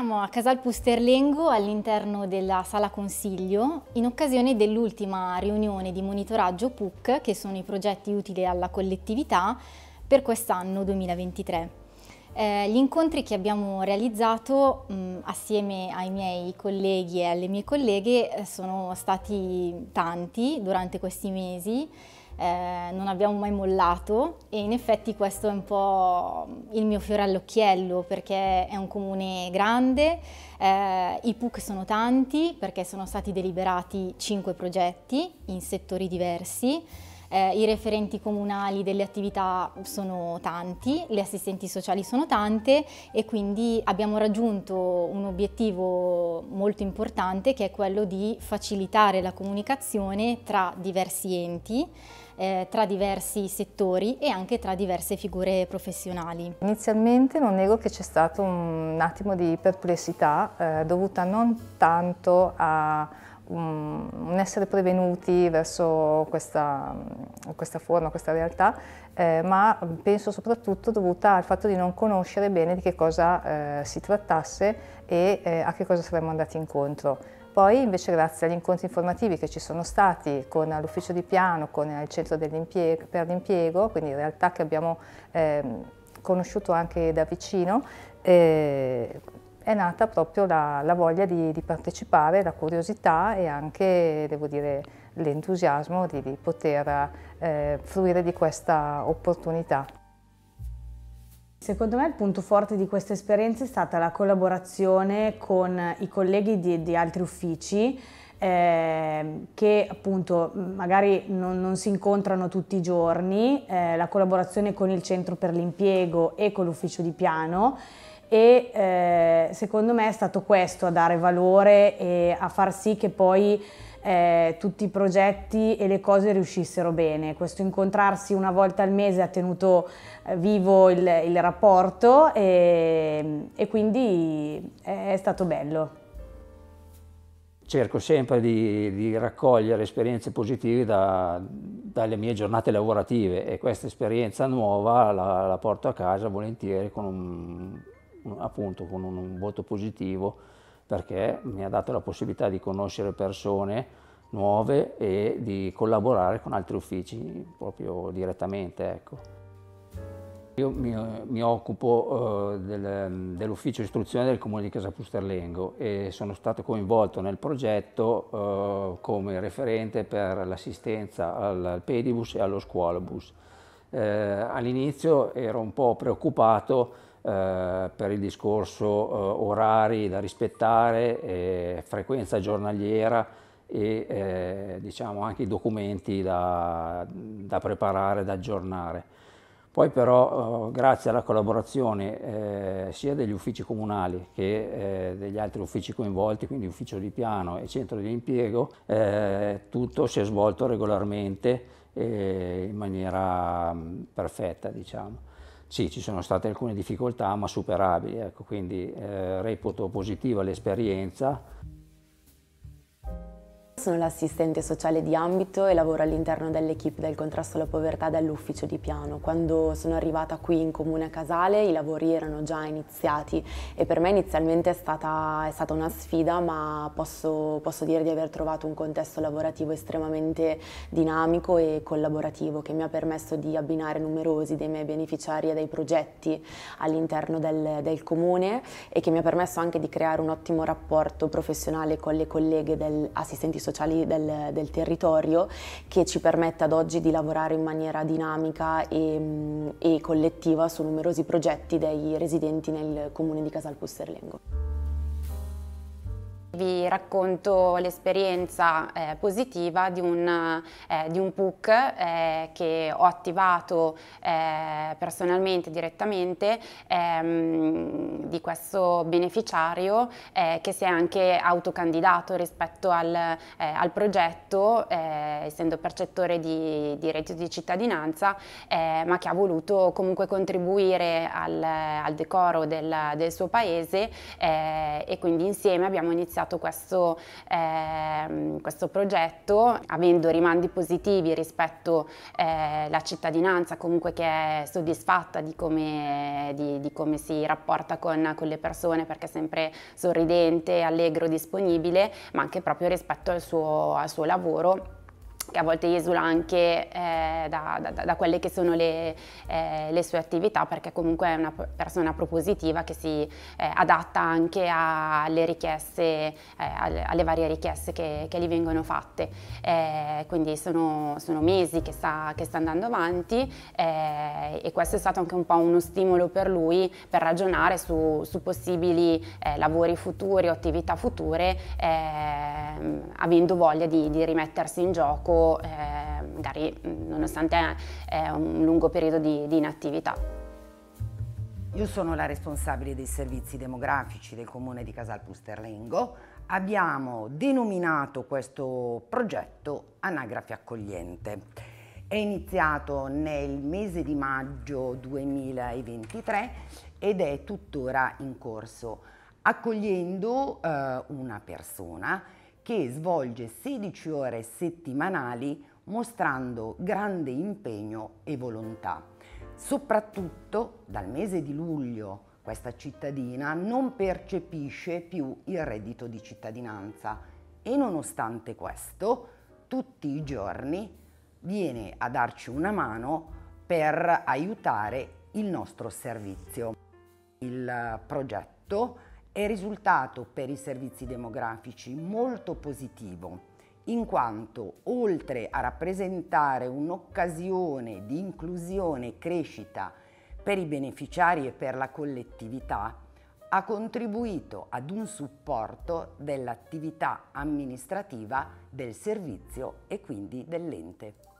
Siamo a Casal Pusterlengo all'interno della sala consiglio in occasione dell'ultima riunione di monitoraggio PUC che sono i progetti utili alla collettività per quest'anno 2023. Eh, gli incontri che abbiamo realizzato mh, assieme ai miei colleghi e alle mie colleghe eh, sono stati tanti durante questi mesi eh, non abbiamo mai mollato e in effetti questo è un po' il mio fiore all'occhiello perché è un comune grande, eh, i PUC sono tanti perché sono stati deliberati cinque progetti in settori diversi, eh, i referenti comunali delle attività sono tanti, le assistenti sociali sono tante e quindi abbiamo raggiunto un obiettivo molto importante che è quello di facilitare la comunicazione tra diversi enti eh, tra diversi settori e anche tra diverse figure professionali. Inizialmente non nego che c'è stato un attimo di perplessità eh, dovuta non tanto a un essere prevenuti verso questa, questa forma, questa realtà, eh, ma penso soprattutto dovuta al fatto di non conoscere bene di che cosa eh, si trattasse e eh, a che cosa saremmo andati incontro. Poi invece grazie agli incontri informativi che ci sono stati con l'ufficio di piano, con il centro per l'impiego, quindi in realtà che abbiamo eh, conosciuto anche da vicino, eh, è nata proprio la, la voglia di, di, partecipare, la curiosità e anche, devo dire, l'entusiasmo di, di poter eh, fruire di questa opportunità. Secondo me il punto forte di questa esperienza è stata la collaborazione con i colleghi di, di altri uffici eh, che appunto magari non, non, si incontrano tutti i giorni, eh, la collaborazione con il centro per l'impiego e con l'ufficio di piano e eh, secondo me è stato questo a dare valore e a far sì che poi eh, tutti i progetti e le cose riuscissero bene. Questo incontrarsi una volta al mese ha tenuto eh, vivo il, il, rapporto e, e quindi eh, è, stato bello cerco sempre di, di, raccogliere esperienze positive da, dalle mie giornate lavorative e questa esperienza nuova la, la porto a casa volentieri con un, un, appunto, con un, un voto positivo perché mi ha dato la possibilità di conoscere persone nuove e di collaborare con altri uffici proprio direttamente. Ecco. Io mi, mi occupo uh, del, dell'ufficio istruzione del comune di Casapusterlengo e sono stato coinvolto nel progetto uh, come referente per l'assistenza al, al pedibus e allo scuolabus. Uh, eh, All'inizio ero un po' preoccupato eh, per il discorso eh, orari da rispettare, eh, frequenza giornaliera e eh, diciamo anche i documenti da, da preparare, da aggiornare. Poi però eh, grazie alla collaborazione sia degli uffici comunali che degli altri uffici coinvolti, quindi ufficio di piano e centro di impiego, tutto si è svolto regolarmente e in maniera perfetta. Diciamo. Sì, ci sono state alcune difficoltà, ma superabili, ecco, quindi eh, reputo positiva l'esperienza. Sono l'assistente sociale di ambito e lavoro all'interno dell'equipe del contrasto alla povertà dell'ufficio di Piano. Quando sono arrivata qui in Comune a Casale i lavori erano già iniziati e per me inizialmente è stata, è stata una sfida ma posso, posso, dire di aver trovato un contesto lavorativo estremamente dinamico e collaborativo che mi ha permesso di abbinare numerosi dei miei beneficiari e dei progetti all'interno del, del Comune e che mi ha permesso anche di creare un ottimo rapporto professionale con le colleghe assistenti sociali sociali del, del, territorio che ci permette ad oggi di lavorare in maniera dinamica e, mm, e collettiva su numerosi progetti dei residenti nel comune di Casalpusterlengo vi racconto l'esperienza eh, positiva di un, eh, di un PUC eh, che ho attivato eh, personalmente, direttamente, ehm, di questo beneficiario eh, che si è anche autocandidato rispetto al, eh, al progetto, essendo percettore di, di, reddito di cittadinanza, ma che ha voluto comunque contribuire al, al decoro del, del suo paese e quindi insieme abbiamo iniziato iniziato questo, eh, questo progetto, avendo rimandi positivi rispetto alla eh, cittadinanza comunque che è soddisfatta di come, di, di come si rapporta con, con, le persone perché è sempre sorridente, allegro, disponibile, ma anche proprio rispetto al suo, al suo lavoro che a volte esula anche eh, da, da, da, quelle che sono le, eh, le, sue attività perché comunque è una persona propositiva che si eh, adatta anche alle richieste, eh, alle varie richieste che, che gli vengono fatte. Eh, quindi sono, sono, mesi che sta, che sta andando avanti eh, e questo è stato anche un po' uno stimolo per lui per ragionare su, su possibili lavori futuri o attività future ehm, avendo voglia di, di rimettersi in gioco eh, magari nonostante eh, un lungo periodo di, di inattività. Io sono la responsabile dei servizi demografici del comune di Casal Pusterlengo. Abbiamo denominato questo progetto Anagrafe Accogliente. È iniziato nel mese di maggio 2023 ed è tuttora in corso, accogliendo eh, una persona che svolge 16 ore settimanali mostrando grande impegno e volontà. Soprattutto dal mese di luglio questa cittadina non percepisce più il reddito di cittadinanza e nonostante questo tutti i giorni viene a darci una mano per aiutare il nostro servizio. Il progetto è risultato per i servizi demografici molto positivo in quanto oltre a rappresentare un'occasione di inclusione e crescita per i beneficiari e per la collettività, ha contribuito ad un supporto dell'attività amministrativa del servizio e quindi dell'ente.